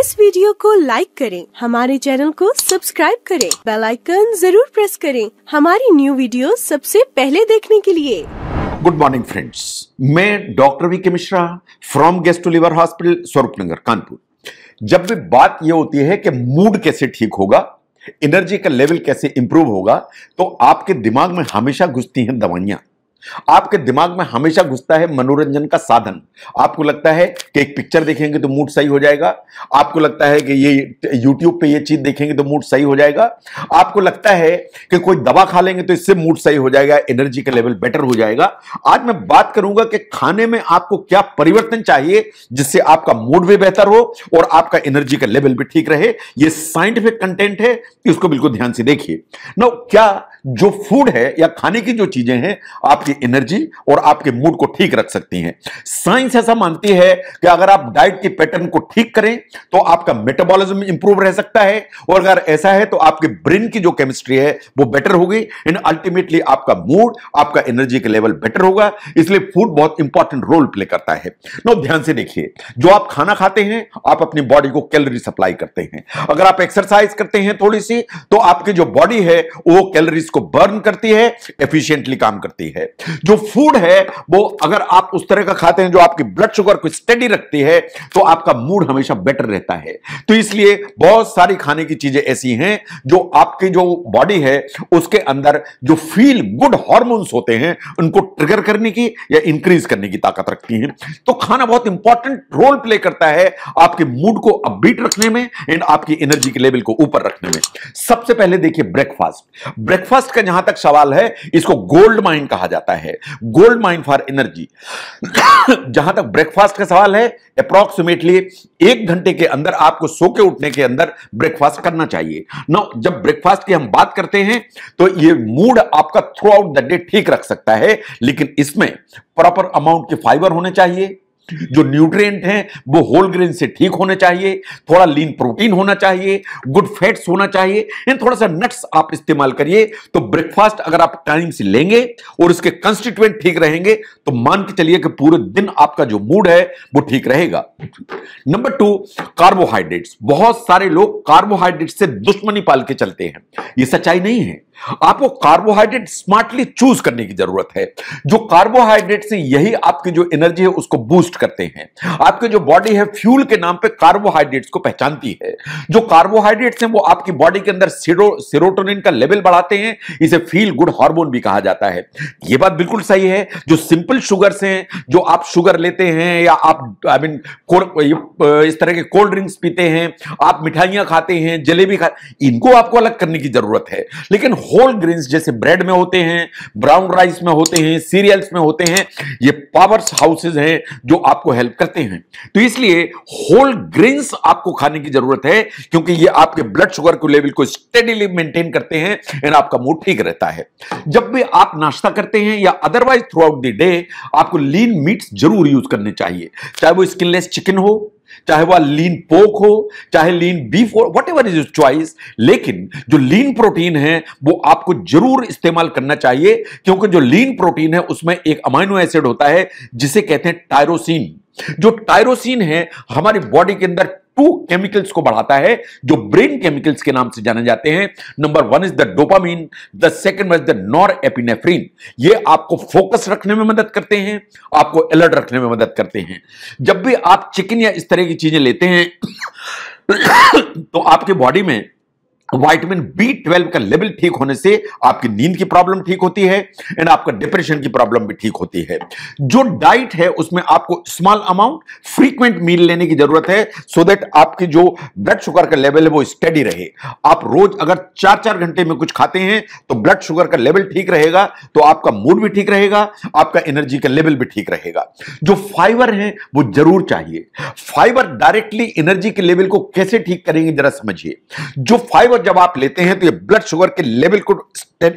इस वीडियो को लाइक करें हमारे चैनल को सब्सक्राइब करें बेल आइकन जरूर प्रेस करें हमारी न्यू वीडियो सबसे पहले देखने के लिए गुड मॉर्निंग फ्रेंड्स मैं डॉक्टर वी के Mishra from gastro liver hospital Swaroop Nagar Kanpur जब भी बात यह होती है कि मूड कैसे ठीक होगा एनर्जी का लेवल कैसे इंप्रूव होगा तो आपके दिमाग में हमेशा घुसती हैं दवाइयां आपके दिमाग में हमेशा घुसता है मनोरंजन का साधन आपको लगता है कि एक पिक्चर देखेंगे तो मूड सही हो जाएगा आपको लगता है कि ये यूट्यूब पे ये चीज देखेंगे तो मूड सही हो जाएगा आपको लगता है कि कोई दवा खा लेंगे तो इससे मूड सही हो जाएगा एनर्जी का लेवल बेटर हो जाएगा आज मैं बात करूंगा कि खाने में आपको क्या परिवर्तन चाहिए जिससे आपका मूड भी बेहतर हो और आपका एनर्जी का लेवल भी ठीक रहे यह साइंटिफिक कंटेंट है इसको बिल्कुल ध्यान से देखिए ना क्या जो फूड है या खाने की जो चीजें हैं आपकी एनर्जी और आपके मूड को ठीक रख सकती हैं साइंस ऐसा मानती है कि अगर आप डाइट के पैटर्न को ठीक करें तो आपका मेटाबॉलिज्म इंप्रूव रह सकता है और अगर ऐसा है तो आपके ब्रेन की जो केमिस्ट्री है वो बेटर होगी एंड अल्टीमेटली आपका मूड आपका एनर्जी का लेवल बेटर होगा इसलिए फूड बहुत इंपॉर्टेंट रोल प्ले करता है नो ध्यान से देखिए जो आप खाना खाते हैं आप अपनी बॉडी को कैलोरी सप्लाई करते हैं अगर आप एक्सरसाइज करते हैं थोड़ी सी तो आपकी जो बॉडी है वो कैलोरीज को बर्न करती है एफिशिएंटली काम करती है जो फूड है वो अगर आप उस तरह का खाते हैं जो आपकी ब्लड शुगर को स्टडी रखती है तो आपका मूड हमेशा बेटर रहता है तो इसलिए बहुत सारी खाने की चीजें ऐसी हैं जो आपकी जो बॉडी है उसके अंदर जो फील गुड हॉर्मोन्स होते हैं उनको ट्रिगर करने की या इंक्रीज करने की ताकत रखती है तो खाना बहुत इंपॉर्टेंट रोल प्ले करता है आपके मूड को अपबीट रखने में एंड आपकी एनर्जी के लेवल को ऊपर रखने में सबसे पहले देखिए ब्रेकफास्ट ब्रेकफास्ट ट्रस्ट का जहां तक सवाल है इसको गोल्ड माइन कहा जाता है गोल्ड माइन फॉर एनर्जी जहां तक ब्रेकफास्ट का सवाल है अप्रोक्सीमेटली एक घंटे के अंदर आपको सो के उठने के अंदर ब्रेकफास्ट करना चाहिए ना जब ब्रेकफास्ट की हम बात करते हैं तो ये मूड आपका थ्रू आउट द डे ठीक रख सकता है लेकिन इसमें प्रॉपर अमाउंट के फाइबर होने चाहिए जो न्यूट्रिएंट हैं वो होल ग्रेन से ठीक होने चाहिए थोड़ा लीन प्रोटीन होना चाहिए गुड फैट्स होना चाहिए इन थोड़ा सा नट्स आप इस्तेमाल करिए तो ब्रेकफास्ट अगर आप टाइम से लेंगे और इसके कंस्टिट्यूएंट ठीक रहेंगे तो मान के चलिए कि पूरे दिन आपका जो मूड है वो ठीक रहेगा नंबर टू कार्बोहाइड्रेट्स बहुत सारे लोग कार्बोहाइड्रेट से दुश्मनी पाल के चलते हैं ये सच्चाई नहीं है आपको कार्बोहाइड्रेट स्मार्टली चूज करने की जरूरत है जो कार्बोहाइड्रेट से यही आपकी जो एनर्जी है उसको बूस्ट करते हैं आपके जो बॉडी है फ्यूल के नाम पे कार्बोहाइड्रेट्स को पहचानती है जो कार्बोहाइड्रेट्स हैं वो आपकी बॉडी के अंदर सिरोटोनिन का लेवल बढ़ाते हैं इसे फील गुड हार्मोन भी कहा जाता है ये बात बिल्कुल सही है जो सिंपल शुगर्स हैं जो आप शुगर लेते हैं या आप आई मीन इस तरह के कोल्ड ड्रिंक्स पीते हैं आप मिठाइयां खाते हैं जलेबी खाते इनको आपको अलग करने की जरूरत है लेकिन होल ग्रेन्स जैसे ब्रेड में होते हैं ब्राउन राइस में होते हैं सीरियल्स में होते हैं ये पावर्स हाउसेज हैं जो आपको हेल्प करते हैं तो इसलिए होल ग्रेन्स आपको खाने की जरूरत है क्योंकि ये आपके ब्लड शुगर को लेवल को स्टेडीली मेंटेन करते हैं एंड आपका मूड ठीक रहता है जब भी आप नाश्ता करते हैं या otherwise throughout the day आपको लीन मीट जरूर यूज करने चाहिए चाहे वो स्किनलेस चिकन हो चाहे वह लीन पोक हो चाहे लीन बीफ हो वट एवर इज चॉइस लेकिन जो लीन प्रोटीन है वो आपको जरूर इस्तेमाल करना चाहिए क्योंकि जो लीन प्रोटीन है उसमें एक अमाइनो एसिड होता है जिसे कहते हैं टायरोसिन जो टायरोसिन है हमारी बॉडी के अंदर टू केमिकल्स को बढ़ाता है जो ब्रेन केमिकल्स के नाम से जाने जाते हैं number one is the dopamine the second one is the norepinephrine ये आपको फोकस रखने में मदद करते हैं आपको अलर्ट रखने में मदद करते हैं जब भी आप चिकन या इस तरह की चीजें लेते हैं तो आपके बॉडी में वाइटमिन बी ट्वेल्व का लेवल ठीक होने से आपकी नींद की प्रॉब्लम ठीक होती है एंड आपका डिप्रेशन की प्रॉब्लम भी ठीक होती है जो डाइट है उसमें आपको स्मॉल अमाउंट फ्रीक्वेंट मील लेने की जरूरत है सो so दैट आपकी जो ब्लड शुगर का लेवल है वो स्टडी रहे आप रोज अगर चार चार घंटे में कुछ खाते हैं तो ब्लड शुगर का लेवल ठीक रहेगा तो आपका मूड भी ठीक रहेगा आपका एनर्जी का लेवल भी ठीक रहेगा जो फाइबर है वो जरूर चाहिए फाइबर डायरेक्टली एनर्जी के लेवल को कैसे ठीक करेंगे जरा समझिए जो फाइबर वो जब आप लेते हैं तो ये ब्लड शुगर के लेवल को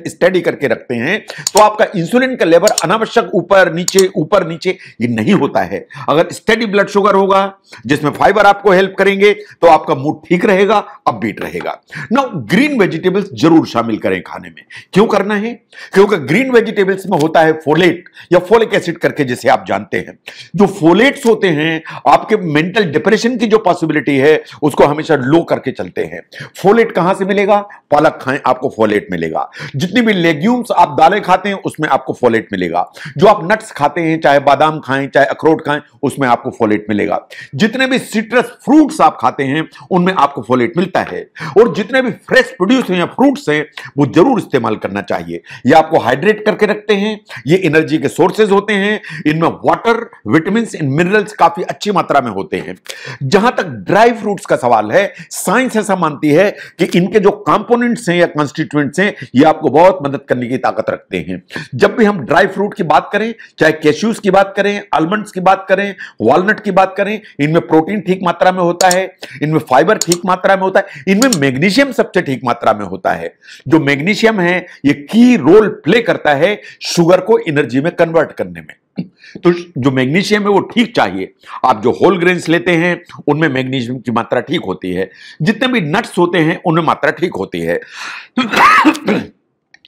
स्टडी करके रखते हैं तो आपका इंसुलिन का लेवल अनावश्यक ऊपर नीचे ऊपर नीचे ये नहीं होता है अगर स्टडी ब्लड शुगर होगा जिसमें फाइबर आपको हेल्प करेंगे तो आपका मूड ठीक रहेगा अपबीट रहेगा ना ग्रीन वेजिटेबल्स जरूर शामिल करें खाने में क्यों करना है क्योंकि ग्रीन वेजिटेबल्स में होता है फोलेट या फोलिक एसिड करके जिसे आप जानते हैं जो फोलेट्स होते हैं आपके मेंटल डिप्रेशन की जो पॉसिबिलिटी है उसको हमेशा लो करके चलते हैं फोलेट कहां से मिलेगा पालक खाएं आपको फोलेट मिलेगा जितनी भी लेग्यूम्स आप दालें खाते हैं उसमें आपको फोलेट मिलेगा जो आप नट्स खाते हैं चाहे बादाम खाएं चाहे अखरोट खाएं उसमें आपको फोलेट मिलेगा जितने भी सिट्रस फ्रूट्स आप खाते हैं उनमें आपको फोलेट मिलता है और जितने भी फ्रेश प्रोड्यूस हैं या फ्रूट्स हैं वो जरूर इस्तेमाल करना चाहिए ये आपको हाइड्रेट करके रखते हैं ये एनर्जी के सोर्सेज होते हैं इनमें वाटर विटामिन इन मिनरल्स काफी अच्छी मात्रा में होते हैं जहां तक ड्राई फ्रूट्स का सवाल है साइंस ऐसा मानती है कि इनके जो कॉम्पोनेंट्स हैं या कॉन्स्टिट्यूएंट्स हैं ये आप आपको बहुत मदद करने की ताकत रखते हैं जब भी हम ड्राई फ्रूट की बात करें चाहे कैश्यूज की बात करें आलमंड्स की बात करें वॉलनट की बात करें इनमें प्रोटीन ठीक मात्रा में होता है इनमें फाइबर ठीक मात्रा में होता है इनमें मैग्नीशियम सबसे ठीक मात्रा में होता है जो मैग्नीशियम है ये की रोल प्ले करता है शुगर को एनर्जी में कन्वर्ट करने में तो जो मैग्नीशियम है वो ठीक चाहिए आप जो होल ग्रेन्स लेते हैं उनमें मैग्नीशियम की मात्रा ठीक होती है जितने भी नट्स होते हैं उनमें मात्रा ठीक होती है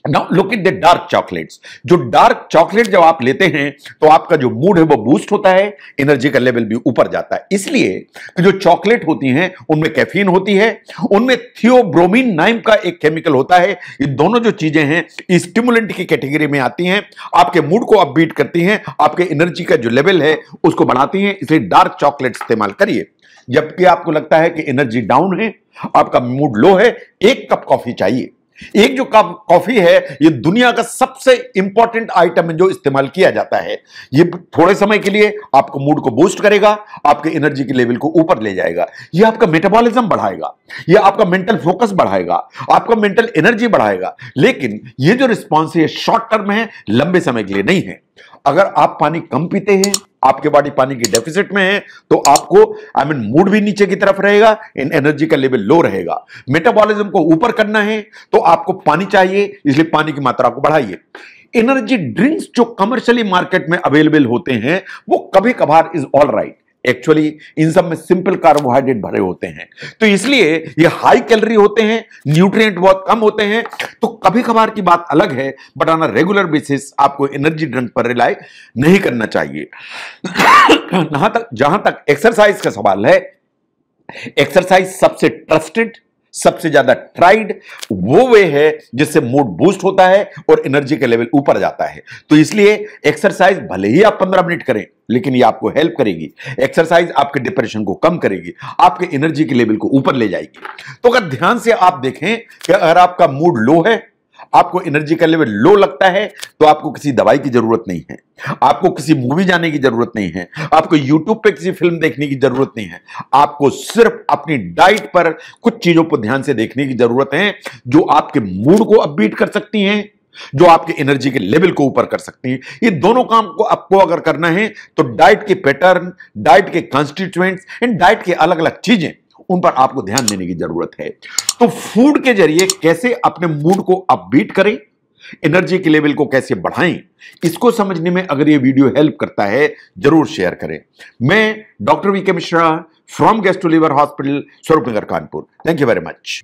now look at the dark chocolates जो डार्क चॉकलेट जब आप लेते हैं तो आपका जो मूड है वो बूस्ट होता है एनर्जी का लेवल भी ऊपर जाता है इसलिए कि जो चॉकलेट होती हैं उनमें कैफीन होती है उनमें थियोब्रोमिन नाइम का एक केमिकल होता है ये दोनों जो चीजें हैं स्टिमुलेंट की कैटेगरी में आती हैं आपके मूड को अपबीट करती हैं आपके एनर्जी का जो लेवल है उसको बढ़ाती हैं इसलिए डार्क चॉकलेट इस्तेमाल करिए जबकि आपको लगता है कि एनर्जी डाउन है आपका मूड लो है एक कप कॉफी चाहिए एक जो कॉफी है ये दुनिया का सबसे इंपॉर्टेंट आइटम है जो इस्तेमाल किया जाता है ये थोड़े समय के लिए आपको मूड को बूस्ट करेगा आपके एनर्जी के लेवल को ऊपर ले जाएगा ये आपका मेटाबॉलिज्म बढ़ाएगा ये आपका मेंटल फोकस बढ़ाएगा आपका मेंटल एनर्जी बढ़ाएगा लेकिन ये जो रिस्पॉन्स है शॉर्ट टर्म है लंबे समय के लिए नहीं है अगर आप पानी कम पीते हैं आपके बॉडी पानी की डेफिसिट में है तो आपको आई मीन मूड भी नीचे की तरफ रहेगा इन एनर्जी का लेवल लो रहेगा मेटाबॉलिज्म को ऊपर करना है तो आपको पानी चाहिए इसलिए पानी की मात्रा को बढ़ाइए एनर्जी ड्रिंक्स जो कमर्शियली मार्केट में अवेलेबल होते हैं वो कभी कभार इज ऑल राइट एक्चुअली इन सब में सिंपल कार्बोहाइड्रेट भरे होते हैं तो इसलिए ये हाई कैलोरी होते हैं न्यूट्रिएंट बहुत कम होते हैं तो कभी कभार की बात अलग है but on a regular basis आपको एनर्जी ड्रिंक पर रिलाई नहीं करना चाहिए जहां तक जहां तक एक्सरसाइज का सवाल है एक्सरसाइज सबसे ट्रस्टेड सबसे ज्यादा ट्राइड वो वे है जिससे मूड बूस्ट होता है और एनर्जी का लेवल ऊपर जाता है तो इसलिए एक्सरसाइज भले ही आप पंद्रह मिनट करें लेकिन ये आपको हेल्प करेगी एक्सरसाइज आपके डिप्रेशन को कम करेगी आपके एनर्जी के लेवल को ऊपर ले जाएगी तो अगर ध्यान से आप देखें कि अगर आपका मूड लो है आपको एनर्जी का लेवल लो लगता है तो आपको किसी दवाई की जरूरत नहीं है आपको किसी मूवी जाने की जरूरत नहीं है आपको यूट्यूब पे किसी फिल्म देखने की जरूरत नहीं है आपको सिर्फ अपनी डाइट पर कुछ चीजों को ध्यान से देखने की जरूरत है जो आपके मूड को अपबीट कर सकती हैं जो आपके एनर्जी के लेवल को ऊपर कर सकती हैं ये दोनों काम को आपको अगर करना है तो डाइट के पैटर्न डाइट के कॉन्स्टिट्यूएंट एंड डाइट के अलग अलग चीजें उन पर आपको ध्यान देने की जरूरत है तो फूड के जरिए कैसे अपने मूड को अपबीट करें एनर्जी के लेवल को कैसे बढ़ाएं इसको समझने में अगर ये वीडियो हेल्प करता है जरूर शेयर करें मैं डॉक्टर वी के Mishra from gastro liver hospital Swaroop Nagar Kanpur thank you very much